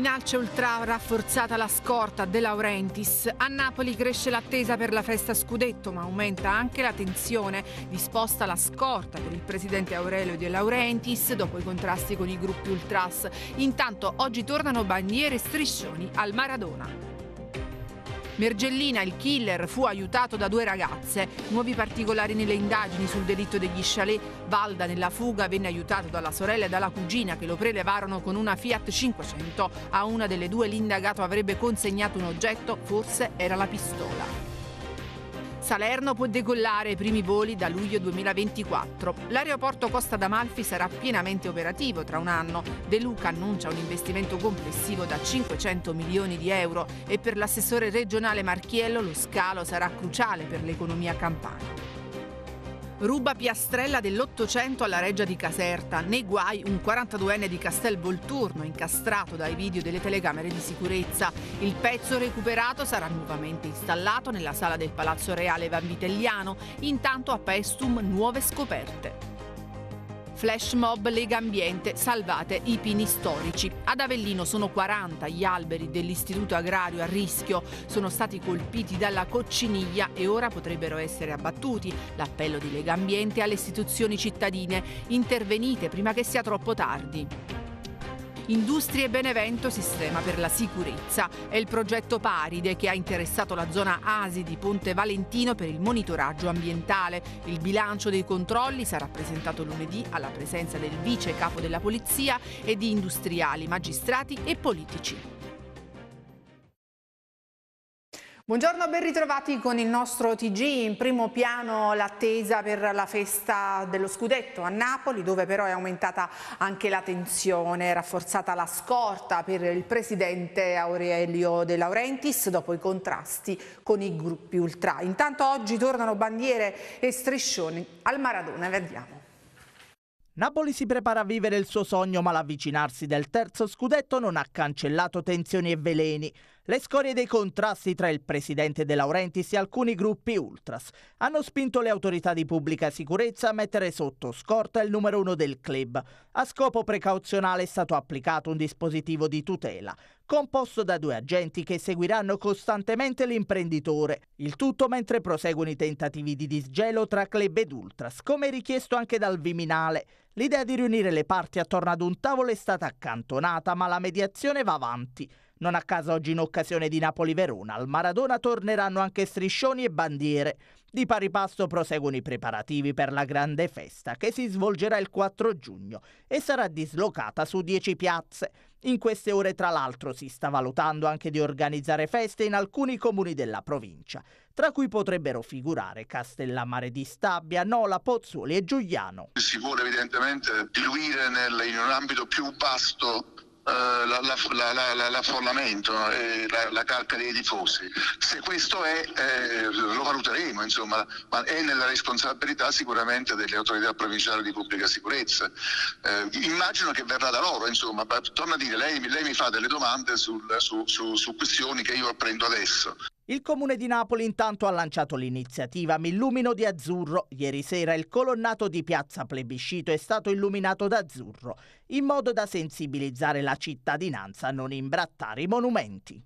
minaccia ultra rafforzata la scorta De Laurentiis. A Napoli cresce l'attesa per la festa scudetto, ma aumenta anche la tensione disposta la scorta per il presidente Aurelio De Laurentiis dopo i contrasti con i gruppi ultras. Intanto oggi tornano bandiere e striscioni al Maradona. Mergellina, il killer, fu aiutato da due ragazze. Nuovi particolari nelle indagini sul delitto degli chalet. Valda nella fuga venne aiutato dalla sorella e dalla cugina che lo prelevarono con una Fiat 500. A una delle due l'indagato avrebbe consegnato un oggetto, forse era la pistola. Salerno può decollare i primi voli da luglio 2024. L'aeroporto Costa d'Amalfi sarà pienamente operativo tra un anno. De Luca annuncia un investimento complessivo da 500 milioni di euro e per l'assessore regionale Marchiello lo scalo sarà cruciale per l'economia campana. Ruba piastrella dell'Ottocento alla reggia di Caserta. Nei guai un 42enne di Castel Volturno, incastrato dai video delle telecamere di sicurezza. Il pezzo recuperato sarà nuovamente installato nella sala del Palazzo Reale Vanvitelliano. Intanto a Pestum nuove scoperte. Flash mob Lega Ambiente, salvate i pini storici. Ad Avellino sono 40 gli alberi dell'istituto agrario a rischio, sono stati colpiti dalla cocciniglia e ora potrebbero essere abbattuti. L'appello di Lega Ambiente alle istituzioni cittadine, intervenite prima che sia troppo tardi. Industrie Benevento sistema per la sicurezza. È il progetto Paride che ha interessato la zona ASI di Ponte Valentino per il monitoraggio ambientale. Il bilancio dei controlli sarà presentato lunedì alla presenza del vice capo della polizia e di industriali, magistrati e politici. Buongiorno, ben ritrovati con il nostro TG. In primo piano l'attesa per la festa dello scudetto a Napoli, dove però è aumentata anche la tensione, rafforzata la scorta per il presidente Aurelio De Laurentiis dopo i contrasti con i gruppi ultra. Intanto oggi tornano bandiere e striscioni al Maradona, vediamo. Napoli si prepara a vivere il suo sogno, ma l'avvicinarsi del terzo scudetto non ha cancellato tensioni e veleni. Le scorie dei contrasti tra il presidente De Laurentiis e alcuni gruppi ultras hanno spinto le autorità di pubblica sicurezza a mettere sotto scorta il numero uno del club. A scopo precauzionale è stato applicato un dispositivo di tutela, composto da due agenti che seguiranno costantemente l'imprenditore, il tutto mentre proseguono i tentativi di disgelo tra club ed ultras, come richiesto anche dal Viminale. L'idea di riunire le parti attorno ad un tavolo è stata accantonata, ma la mediazione va avanti. Non a caso oggi in occasione di Napoli-Verona al Maradona torneranno anche striscioni e bandiere. Di pari passo proseguono i preparativi per la grande festa che si svolgerà il 4 giugno e sarà dislocata su 10 piazze. In queste ore tra l'altro si sta valutando anche di organizzare feste in alcuni comuni della provincia, tra cui potrebbero figurare Castellammare di Stabia, Nola, Pozzuoli e Giuliano. Si vuole evidentemente diluire nel, in un ambito più vasto eh, l'affollamento e eh, la, la, calca dei tifosi. Se questo è, eh, lo valuteremo, insomma, ma è nella responsabilità sicuramente delle autorità provinciali di pubblica sicurezza. Eh, immagino che verrà da loro, insomma, ma, torno a dire, lei, lei mi fa delle domande sul, su, su, su questioni che io apprendo adesso. Il comune di Napoli intanto ha lanciato l'iniziativa Mi illumino di azzurro. Ieri sera il colonnato di Piazza Plebiscito è stato illuminato d'azzurro, in modo da sensibilizzare la cittadinanza a non imbrattare i monumenti.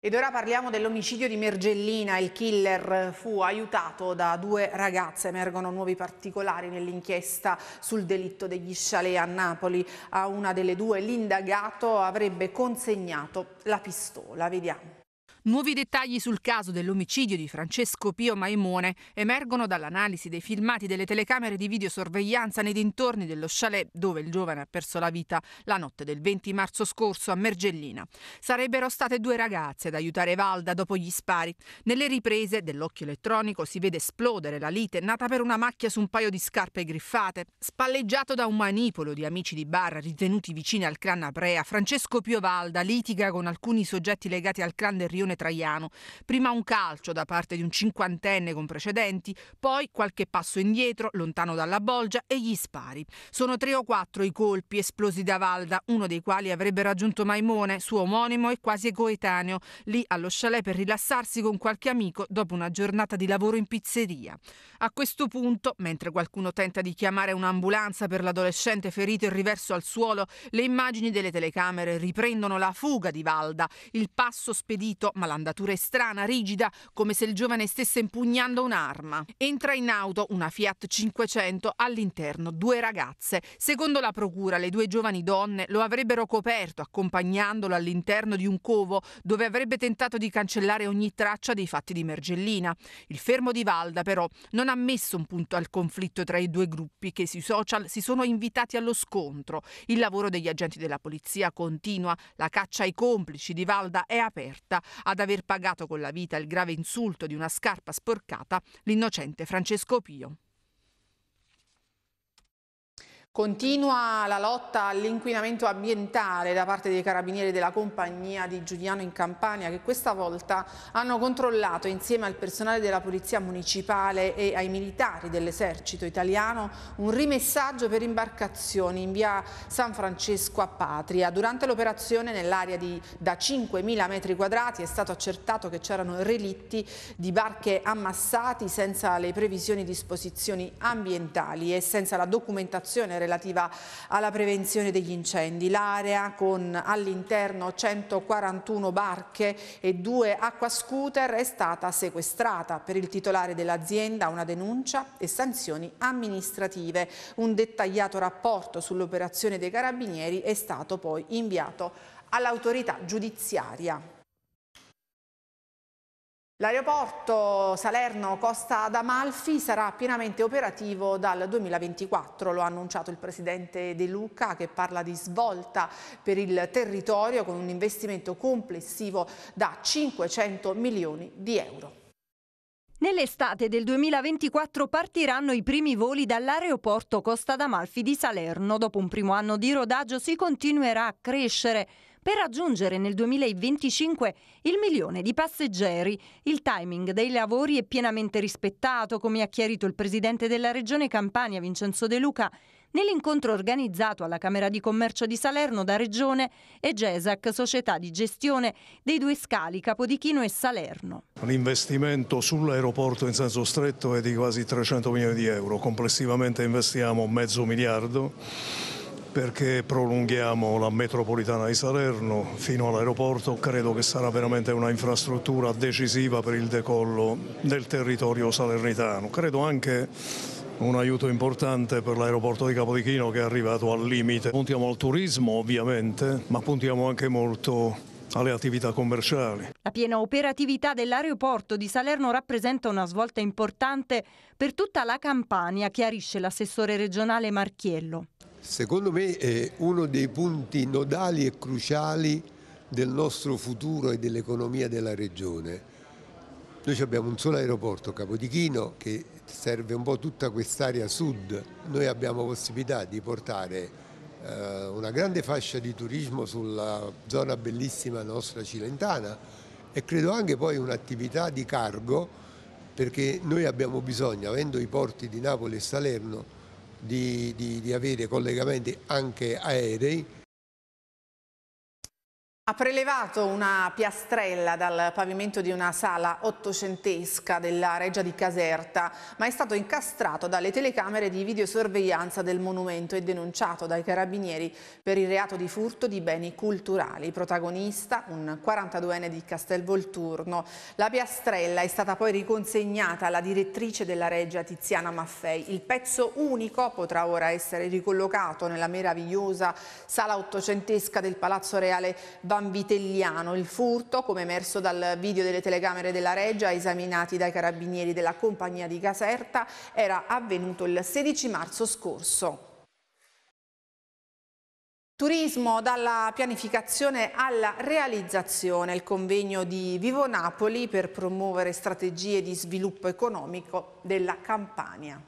Ed ora parliamo dell'omicidio di Mergellina. Il killer fu aiutato da due ragazze. Emergono nuovi particolari nell'inchiesta sul delitto degli chalet a Napoli. A una delle due l'indagato avrebbe consegnato la pistola. Vediamo. Nuovi dettagli sul caso dell'omicidio di Francesco Pio Maimone emergono dall'analisi dei filmati delle telecamere di videosorveglianza nei dintorni dello chalet dove il giovane ha perso la vita la notte del 20 marzo scorso a Mergellina. Sarebbero state due ragazze ad aiutare Valda dopo gli spari. Nelle riprese dell'occhio elettronico si vede esplodere la lite nata per una macchia su un paio di scarpe griffate. Spalleggiato da un manipolo di amici di bar ritenuti vicini al clan Aprea, Francesco Pio Valda litiga con alcuni soggetti legati al clan del Rione situazione Traiano. Prima un calcio da parte di un cinquantenne con precedenti, poi qualche passo indietro, lontano dalla bolgia, e gli spari. Sono tre o quattro i colpi esplosi da Valda, uno dei quali avrebbe raggiunto Maimone, suo omonimo e quasi coetaneo, lì allo chalet per rilassarsi con qualche amico dopo una giornata di lavoro in pizzeria. A questo punto, mentre qualcuno tenta di chiamare un'ambulanza per l'adolescente ferito e riverso al suolo, le immagini delle telecamere riprendono la fuga di Valda, il passo spedito ma l'andatura è strana, rigida, come se il giovane stesse impugnando un'arma. Entra in auto una Fiat 500, all'interno due ragazze. Secondo la procura, le due giovani donne lo avrebbero coperto, accompagnandolo all'interno di un covo dove avrebbe tentato di cancellare ogni traccia dei fatti di Mergellina. Il fermo di Valda, però, non ha messo un punto al conflitto tra i due gruppi che sui social si sono invitati allo scontro. Il lavoro degli agenti della polizia continua, la caccia ai complici di Valda è aperta ad aver pagato con la vita il grave insulto di una scarpa sporcata l'innocente Francesco Pio. Continua la lotta all'inquinamento ambientale da parte dei carabinieri della compagnia di Giuliano in Campania che questa volta hanno controllato insieme al personale della polizia municipale e ai militari dell'esercito italiano un rimessaggio per imbarcazioni in via San Francesco a Patria. Durante l'operazione nell'area da 5.000 metri quadrati è stato accertato che c'erano relitti di barche ammassati senza le previsioni disposizioni ambientali e senza la documentazione relativa relativa alla prevenzione degli incendi. L'area con all'interno 141 barche e due acquascooter è stata sequestrata. Per il titolare dell'azienda una denuncia e sanzioni amministrative. Un dettagliato rapporto sull'operazione dei carabinieri è stato poi inviato all'autorità giudiziaria. L'aeroporto Salerno-Costa d'Amalfi sarà pienamente operativo dal 2024, lo ha annunciato il presidente De Luca che parla di svolta per il territorio con un investimento complessivo da 500 milioni di euro. Nell'estate del 2024 partiranno i primi voli dall'aeroporto Costa d'Amalfi di Salerno. Dopo un primo anno di rodaggio si continuerà a crescere per raggiungere nel 2025 il milione di passeggeri. Il timing dei lavori è pienamente rispettato, come ha chiarito il presidente della Regione Campania, Vincenzo De Luca, nell'incontro organizzato alla Camera di Commercio di Salerno da Regione e GESAC, società di gestione dei due scali Capodichino e Salerno. L'investimento sull'aeroporto in senso stretto è di quasi 300 milioni di euro, complessivamente investiamo mezzo miliardo perché prolunghiamo la metropolitana di Salerno fino all'aeroporto, credo che sarà veramente una infrastruttura decisiva per il decollo del territorio salernitano. Credo anche un aiuto importante per l'aeroporto di Capodichino che è arrivato al limite. Puntiamo al turismo ovviamente, ma puntiamo anche molto alle attività commerciali. La piena operatività dell'aeroporto di Salerno rappresenta una svolta importante per tutta la Campania, chiarisce l'assessore regionale Marchiello. Secondo me è uno dei punti nodali e cruciali del nostro futuro e dell'economia della regione. Noi abbiamo un solo aeroporto, Capodichino, che serve un po' tutta quest'area sud. Noi abbiamo possibilità di portare eh, una grande fascia di turismo sulla zona bellissima nostra cilentana e credo anche poi un'attività di cargo perché noi abbiamo bisogno, avendo i porti di Napoli e Salerno, di, di, di avere collegamenti anche aerei ha prelevato una piastrella dal pavimento di una sala ottocentesca della Reggia di Caserta, ma è stato incastrato dalle telecamere di videosorveglianza del monumento e denunciato dai carabinieri per il reato di furto di beni culturali. Protagonista, un 42enne di Castelvolturno. La piastrella è stata poi riconsegnata alla direttrice della Reggia Tiziana Maffei. Il pezzo unico potrà ora essere ricollocato nella meravigliosa sala ottocentesca del Palazzo Reale Vaticano Vanvitelliano. Il furto, come emerso dal video delle telecamere della Reggia esaminati dai carabinieri della compagnia di Caserta, era avvenuto il 16 marzo scorso. Turismo dalla pianificazione alla realizzazione, il convegno di Vivo Napoli per promuovere strategie di sviluppo economico della Campania.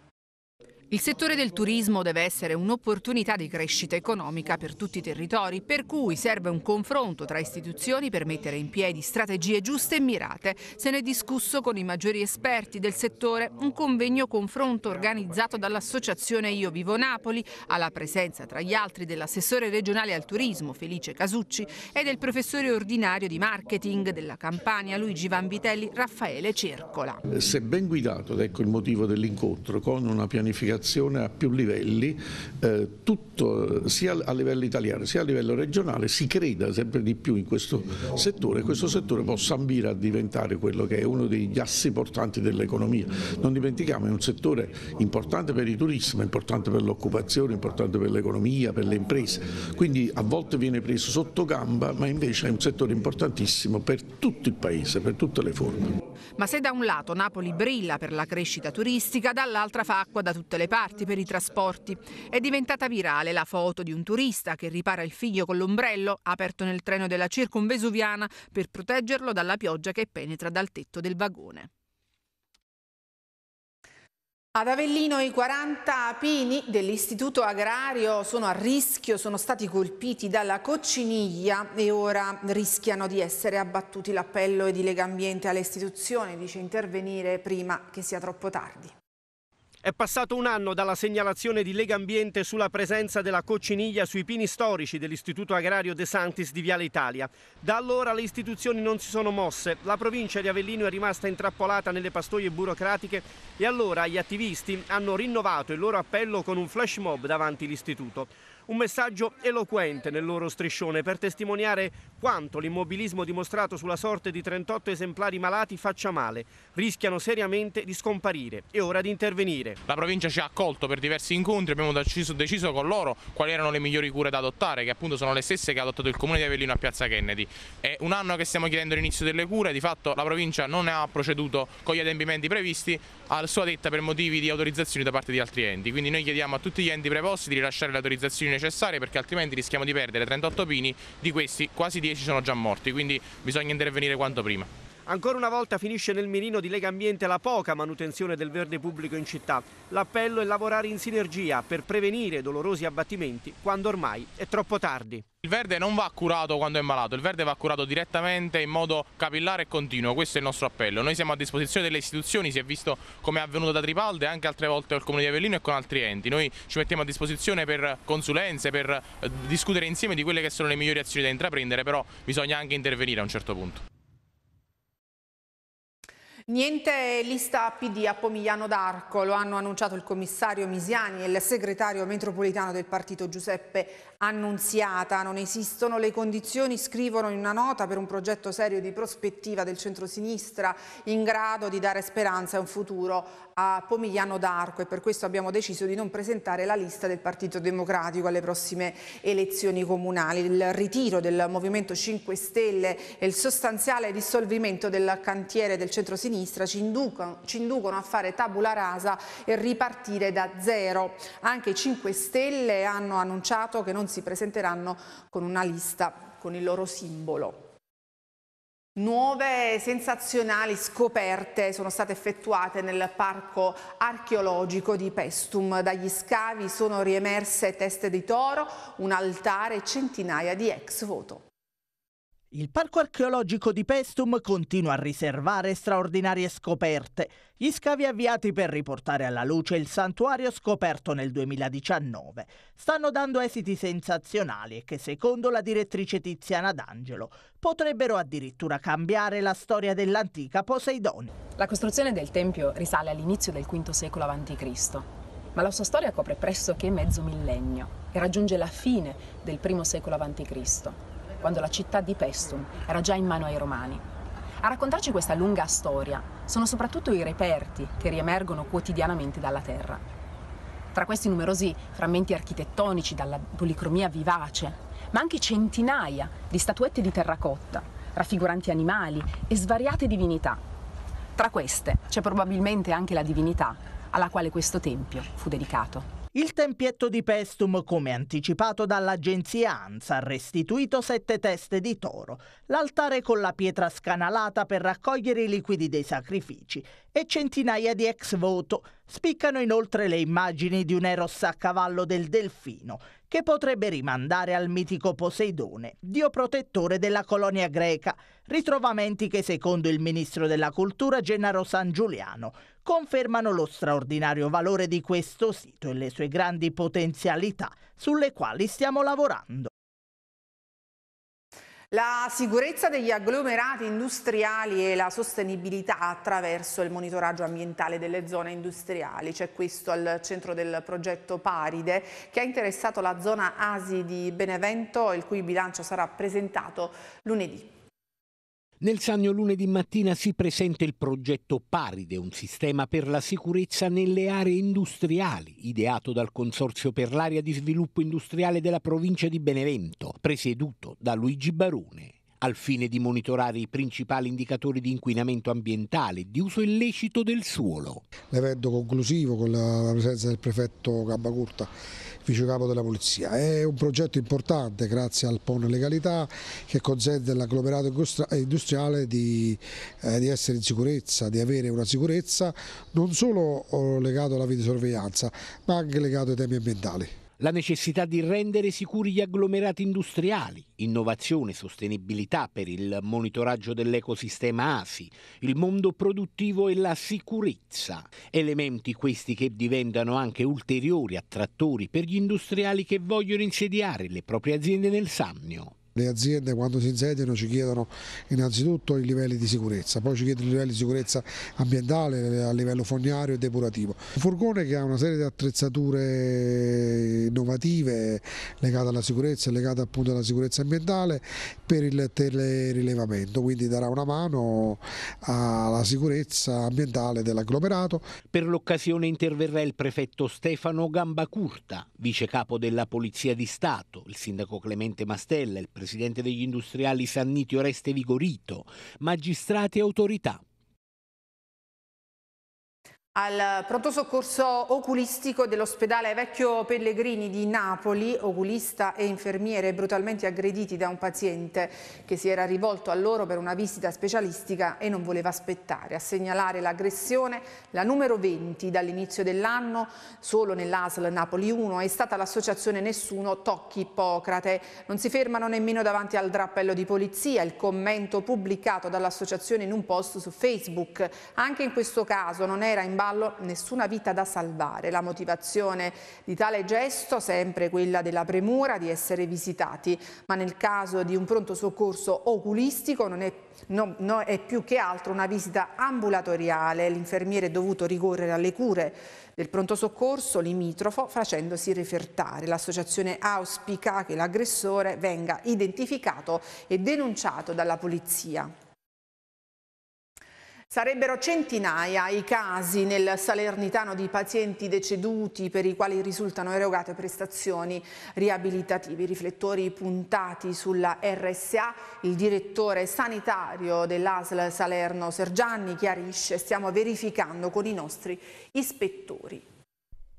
Il settore del turismo deve essere un'opportunità di crescita economica per tutti i territori, per cui serve un confronto tra istituzioni per mettere in piedi strategie giuste e mirate. Se ne è discusso con i maggiori esperti del settore, un convegno confronto organizzato dall'associazione Io Vivo Napoli, alla presenza tra gli altri dell'assessore regionale al turismo Felice Casucci e del professore ordinario di marketing della Campania Luigi Vanvitelli Raffaele Cercola. Se ben guidato, ed ecco il motivo dell'incontro, con una pianificazione comunicazione a più livelli, eh, tutto, sia a livello italiano sia a livello regionale, si creda sempre di più in questo settore e questo settore possa ambire a diventare quello che è uno degli assi portanti dell'economia. Non dimentichiamo, è un settore importante per il turismo, importante per l'occupazione, importante per l'economia, per le imprese, quindi a volte viene preso sotto gamba, ma invece è un settore importantissimo per tutto il paese, per tutte le forme. Ma se da un lato Napoli brilla per la crescita turistica, dall'altra fa acqua da tutte le parti per i trasporti. È diventata virale la foto di un turista che ripara il figlio con l'ombrello aperto nel treno della circumvesuviana per proteggerlo dalla pioggia che penetra dal tetto del vagone. Ad Avellino i 40 pini dell'istituto agrario sono a rischio, sono stati colpiti dalla cocciniglia e ora rischiano di essere abbattuti. L'appello di Lega Ambiente alle dice intervenire prima che sia troppo tardi. È passato un anno dalla segnalazione di Lega Ambiente sulla presenza della cocciniglia sui pini storici dell'Istituto Agrario De Santis di Viale Italia. Da allora le istituzioni non si sono mosse, la provincia di Avellino è rimasta intrappolata nelle pastoie burocratiche e allora gli attivisti hanno rinnovato il loro appello con un flash mob davanti all'istituto. Un messaggio eloquente nel loro striscione per testimoniare quanto l'immobilismo dimostrato sulla sorte di 38 esemplari malati faccia male. Rischiano seriamente di scomparire. È ora di intervenire. La provincia ci ha accolto per diversi incontri, abbiamo deciso, deciso con loro quali erano le migliori cure da adottare, che appunto sono le stesse che ha adottato il comune di Avellino a Piazza Kennedy. È un anno che stiamo chiedendo l'inizio delle cure, di fatto la provincia non ha proceduto con gli adempimenti previsti, a sua detta per motivi di autorizzazioni da parte di altri enti. Quindi noi chiediamo a tutti gli enti preposti di rilasciare le autorizzazioni necessarie perché altrimenti rischiamo di perdere 38 pini, di questi quasi 10 10 sono già morti, quindi bisogna intervenire quanto prima. Ancora una volta finisce nel mirino di Lega Ambiente la poca manutenzione del verde pubblico in città. L'appello è lavorare in sinergia per prevenire dolorosi abbattimenti quando ormai è troppo tardi. Il verde non va curato quando è malato, il verde va curato direttamente in modo capillare e continuo, questo è il nostro appello. Noi siamo a disposizione delle istituzioni, si è visto come è avvenuto da Tripalde anche altre volte al Comune di Avellino e con altri enti. Noi ci mettiamo a disposizione per consulenze, per eh, discutere insieme di quelle che sono le migliori azioni da intraprendere, però bisogna anche intervenire a un certo punto. Niente lista PD a Pomigliano d'Arco, lo hanno annunciato il commissario Misiani e il segretario metropolitano del partito Giuseppe annunziata. Non esistono le condizioni, scrivono in una nota, per un progetto serio di prospettiva del centrosinistra in grado di dare speranza e un futuro a Pomigliano d'Arco e per questo abbiamo deciso di non presentare la lista del Partito Democratico alle prossime elezioni comunali. Il ritiro del Movimento 5 Stelle e il sostanziale dissolvimento del cantiere del centrosinistra ci inducono, ci inducono a fare tabula rasa e ripartire da zero. Anche i 5 Stelle hanno annunciato che non si presenteranno con una lista con il loro simbolo. Nuove sensazionali scoperte sono state effettuate nel parco archeologico di Pestum. Dagli scavi sono riemerse teste di toro, un altare e centinaia di ex voto. Il parco archeologico di Pestum continua a riservare straordinarie scoperte. Gli scavi avviati per riportare alla luce il santuario scoperto nel 2019 stanno dando esiti sensazionali e che, secondo la direttrice Tiziana D'Angelo, potrebbero addirittura cambiare la storia dell'antica Poseidonia. La costruzione del tempio risale all'inizio del V secolo a.C., ma la sua storia copre pressoché mezzo millennio e raggiunge la fine del I secolo a.C quando la città di Pestum era già in mano ai romani. A raccontarci questa lunga storia sono soprattutto i reperti che riemergono quotidianamente dalla terra. Tra questi numerosi frammenti architettonici, dalla policromia vivace, ma anche centinaia di statuette di terracotta, raffiguranti animali e svariate divinità. Tra queste c'è probabilmente anche la divinità alla quale questo tempio fu dedicato. Il tempietto di Pestum, come anticipato dall'agenzia ANSA, ha restituito sette teste di toro, l'altare con la pietra scanalata per raccogliere i liquidi dei sacrifici e centinaia di ex voto. Spiccano inoltre le immagini di un Eros a cavallo del delfino, che potrebbe rimandare al mitico Poseidone, dio protettore della colonia greca, ritrovamenti che secondo il ministro della cultura Gennaro San Giuliano confermano lo straordinario valore di questo sito e le sue grandi potenzialità sulle quali stiamo lavorando. La sicurezza degli agglomerati industriali e la sostenibilità attraverso il monitoraggio ambientale delle zone industriali. C'è questo al centro del progetto Paride che ha interessato la zona Asi di Benevento il cui bilancio sarà presentato lunedì. Nel Sannio lunedì mattina si presenta il progetto Paride, un sistema per la sicurezza nelle aree industriali, ideato dal Consorzio per l'area di sviluppo industriale della provincia di Benevento, presieduto da Luigi Barone al fine di monitorare i principali indicatori di inquinamento ambientale e di uso illecito del suolo. L'evento conclusivo con la presenza del prefetto Gabacurta vice capo della polizia. È un progetto importante grazie al PON Legalità che consente all'agglomerato industriale di, eh, di, essere in sicurezza, di avere una sicurezza non solo oh, legata alla videosorveglianza ma anche legata ai temi ambientali la necessità di rendere sicuri gli agglomerati industriali, innovazione, e sostenibilità per il monitoraggio dell'ecosistema ASI, il mondo produttivo e la sicurezza. Elementi questi che diventano anche ulteriori attrattori per gli industriali che vogliono insediare le proprie aziende nel Sannio le aziende quando si insediano ci chiedono innanzitutto i livelli di sicurezza, poi ci chiedono i livelli di sicurezza ambientale a livello fognario e depurativo. Un furgone che ha una serie di attrezzature innovative legate alla sicurezza e legate appunto alla sicurezza ambientale per il telerilevamento, quindi darà una mano alla sicurezza ambientale dell'agglomerato. Per l'occasione interverrà il prefetto Stefano Gambacurta, vice capo della Polizia di Stato, il sindaco Clemente Mastella, il presidente presidente degli industriali Sanniti Oreste Vigorito, magistrati e autorità. Al pronto soccorso oculistico dell'ospedale Vecchio Pellegrini di Napoli, oculista e infermiere brutalmente aggrediti da un paziente che si era rivolto a loro per una visita specialistica e non voleva aspettare. A segnalare l'aggressione, la numero 20 dall'inizio dell'anno, solo nell'ASL Napoli 1, è stata l'associazione Nessuno Tocchi Ippocrate. Non si fermano nemmeno davanti al drappello di polizia, il commento pubblicato dall'associazione in un post su Facebook. Anche in questo caso non era in ballo nessuna vita da salvare. La motivazione di tale gesto, è sempre quella della premura di essere visitati, ma nel caso di un pronto soccorso oculistico non è, no, no, è più che altro una visita ambulatoriale. L'infermiere è dovuto ricorrere alle cure del pronto soccorso limitrofo facendosi refertare. L'associazione auspica che l'aggressore venga identificato e denunciato dalla polizia. Sarebbero centinaia i casi nel Salernitano di pazienti deceduti per i quali risultano erogate prestazioni riabilitative. I riflettori puntati sulla RSA, il direttore sanitario dell'ASL Salerno Sergianni chiarisce stiamo verificando con i nostri ispettori.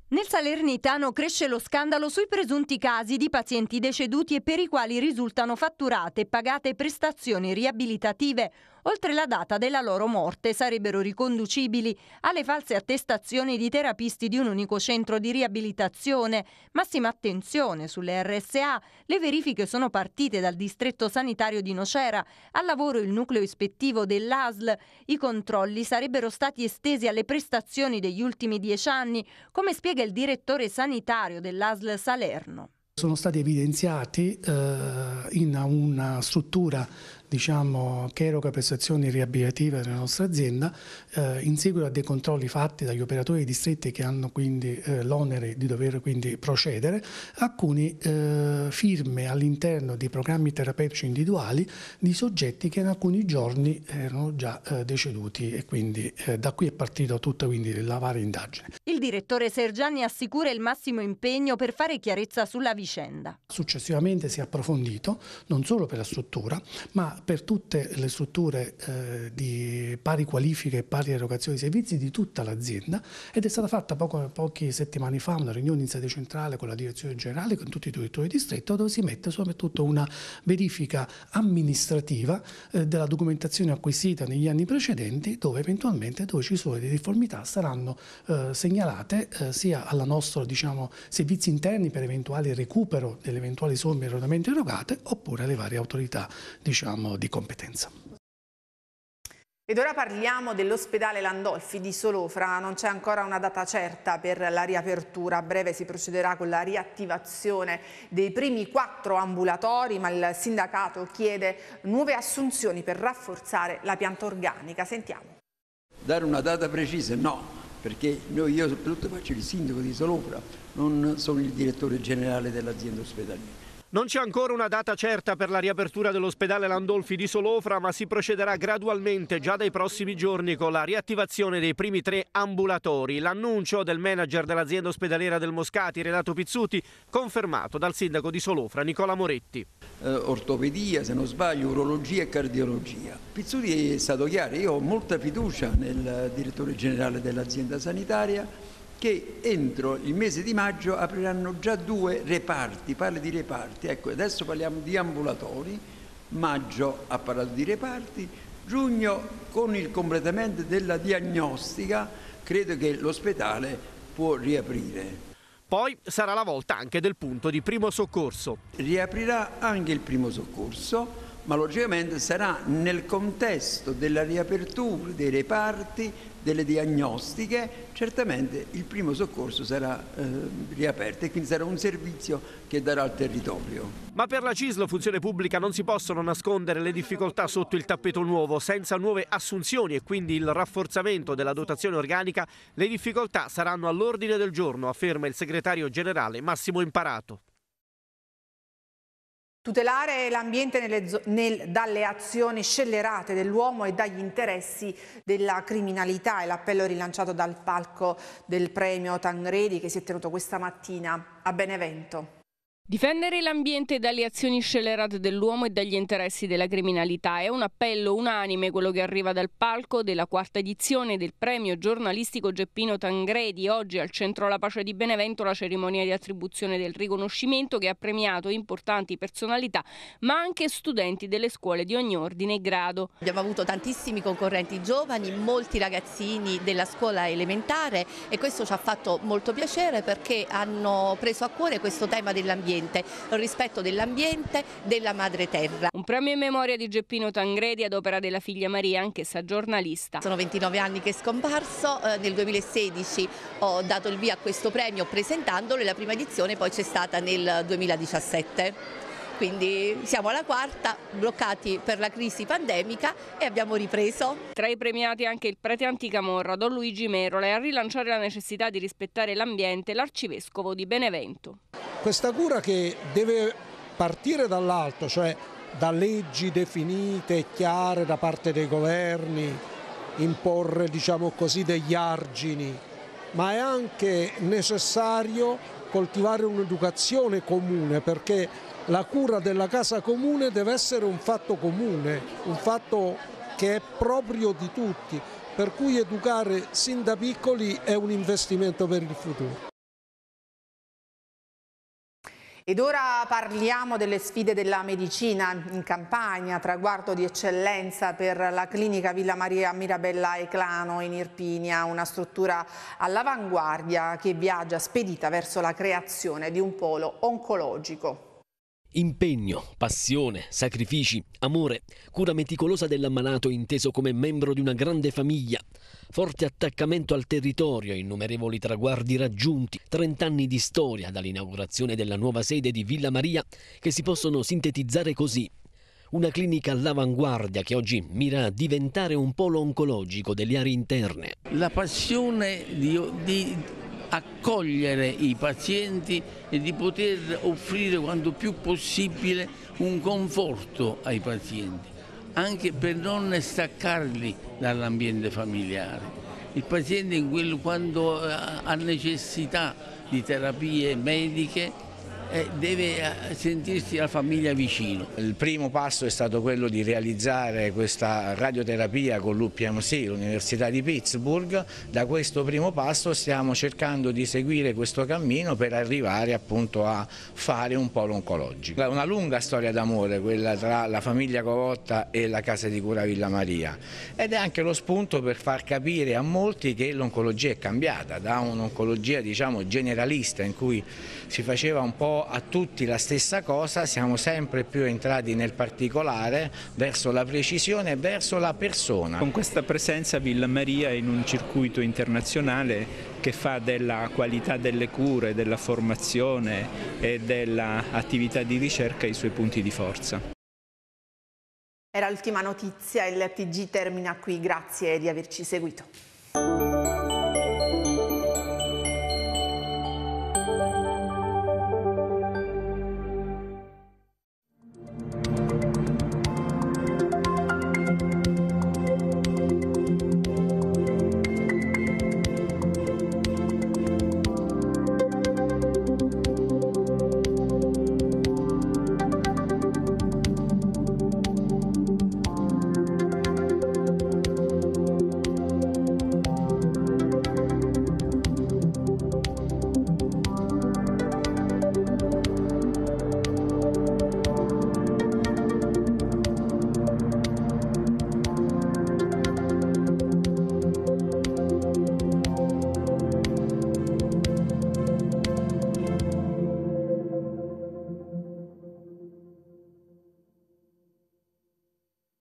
Nel Salernitano cresce lo scandalo sui presunti casi di pazienti deceduti e per i quali risultano fatturate e pagate prestazioni riabilitative oltre la data della loro morte, sarebbero riconducibili alle false attestazioni di terapisti di un unico centro di riabilitazione. Massima attenzione sulle RSA, le verifiche sono partite dal distretto sanitario di Nocera, al lavoro il nucleo ispettivo dell'ASL, i controlli sarebbero stati estesi alle prestazioni degli ultimi dieci anni, come spiega il direttore sanitario dell'ASL Salerno sono stati evidenziati eh, in una struttura diciamo, che eroga prestazioni riabilitative della nostra azienda eh, in seguito a dei controlli fatti dagli operatori distretti che hanno quindi eh, l'onere di dover quindi procedere, alcune eh, firme all'interno di programmi terapeutici individuali di soggetti che in alcuni giorni erano già eh, deceduti e quindi eh, da qui è partita tutta quindi la varia indagine. Il direttore Sergiani assicura il massimo impegno per fare chiarezza sulla vicenda. Successivamente si è approfondito non solo per la struttura ma per tutte le strutture eh, di pari qualifiche e pari erogazione di servizi di tutta l'azienda ed è stata fatta poco, poche settimane fa una riunione in sede centrale con la direzione generale, con tutti i direttori di distretto, dove si mette soprattutto una verifica amministrativa eh, della documentazione acquisita negli anni precedenti, dove eventualmente dove ci sono le difformità saranno eh, segnalate eh, sia alla nostra diciamo, servizi interni per eventuali recupero delle eventuali somme erroneamente erogate oppure alle varie autorità diciamo, di competenza. Ed ora parliamo dell'ospedale Landolfi di Solofra, non c'è ancora una data certa per la riapertura, a breve si procederà con la riattivazione dei primi quattro ambulatori, ma il sindacato chiede nuove assunzioni per rafforzare la pianta organica, sentiamo. Dare una data precisa? No, perché noi, io soprattutto faccio il sindaco di Solofra, non sono il direttore generale dell'azienda ospedaliera. Non c'è ancora una data certa per la riapertura dell'ospedale Landolfi di Solofra, ma si procederà gradualmente già dai prossimi giorni con la riattivazione dei primi tre ambulatori. L'annuncio del manager dell'azienda ospedaliera del Moscati, Renato Pizzuti, confermato dal sindaco di Solofra, Nicola Moretti. Eh, ortopedia, se non sbaglio, urologia e cardiologia. Pizzuti è stato chiaro, io ho molta fiducia nel direttore generale dell'azienda sanitaria che entro il mese di maggio apriranno già due reparti, parla di reparti, ecco adesso parliamo di ambulatori, maggio ha parlato di reparti, giugno con il completamento della diagnostica credo che l'ospedale può riaprire. Poi sarà la volta anche del punto di primo soccorso. Riaprirà anche il primo soccorso, ma logicamente sarà nel contesto della riapertura dei reparti delle diagnostiche, certamente il primo soccorso sarà eh, riaperto e quindi sarà un servizio che darà al territorio. Ma per la CISL Funzione Pubblica non si possono nascondere le difficoltà sotto il tappeto nuovo. Senza nuove assunzioni e quindi il rafforzamento della dotazione organica, le difficoltà saranno all'ordine del giorno, afferma il segretario generale Massimo Imparato. Tutelare l'ambiente dalle azioni scellerate dell'uomo e dagli interessi della criminalità è l'appello rilanciato dal palco del premio Tangredi che si è tenuto questa mattina a Benevento. Difendere l'ambiente dalle azioni scellerate dell'uomo e dagli interessi della criminalità è un appello unanime quello che arriva dal palco della quarta edizione del premio giornalistico Geppino Tangredi. Oggi al Centro La Pace di Benevento la cerimonia di attribuzione del riconoscimento che ha premiato importanti personalità ma anche studenti delle scuole di ogni ordine e grado. Abbiamo avuto tantissimi concorrenti giovani, molti ragazzini della scuola elementare e questo ci ha fatto molto piacere perché hanno preso a cuore questo tema dell'ambiente ambiente, rispetto dell'ambiente, della madre terra. Un premio in memoria di Geppino Tangredi ad opera della figlia Maria, anch'essa giornalista. Sono 29 anni che è scomparso, eh, nel 2016 ho dato il via a questo premio presentandolo e la prima edizione poi c'è stata nel 2017 quindi siamo alla quarta, bloccati per la crisi pandemica e abbiamo ripreso. Tra i premiati anche il prete anticamorra Don Luigi Merola e a rilanciare la necessità di rispettare l'ambiente l'arcivescovo di Benevento. Questa cura che deve partire dall'alto, cioè da leggi definite e chiare da parte dei governi, imporre diciamo così, degli argini, ma è anche necessario coltivare un'educazione comune perché la cura della casa comune deve essere un fatto comune, un fatto che è proprio di tutti, per cui educare sin da piccoli è un investimento per il futuro. Ed ora parliamo delle sfide della medicina in campagna, traguardo di eccellenza per la clinica Villa Maria Mirabella e Clano in Irpinia, una struttura all'avanguardia che viaggia spedita verso la creazione di un polo oncologico. Impegno, passione, sacrifici, amore, cura meticolosa dell'ammalato inteso come membro di una grande famiglia, forte attaccamento al territorio, innumerevoli traguardi raggiunti, 30 anni di storia dall'inaugurazione della nuova sede di Villa Maria che si possono sintetizzare così. Una clinica all'avanguardia che oggi mira a diventare un polo oncologico delle aree interne. La passione di, di accogliere i pazienti e di poter offrire quanto più possibile un conforto ai pazienti, anche per non staccarli dall'ambiente familiare. Il paziente quando eh, ha necessità di terapie mediche eh, deve eh, sentirsi la famiglia vicino. Il primo passo è stato quello di realizzare questa radioterapia con l'UPMC, l'Università di Pittsburgh. Da questo primo passo stiamo cercando di seguire questo cammino per arrivare appunto a fare un polo oncologico. Una lunga storia d'amore quella tra la famiglia Covotta e la Casa di Cura Villa Maria ed è anche lo spunto per far capire a molti che l'oncologia è cambiata da un'oncologia diciamo generalista in cui si faceva un po' a tutti la stessa cosa, siamo sempre più entrati nel particolare, verso la precisione, verso la persona. Con questa presenza Villa Maria in un circuito internazionale che fa della qualità delle cure, della formazione e dell'attività di ricerca i suoi punti di forza. Era l'ultima notizia, il TG termina qui, grazie di averci seguito.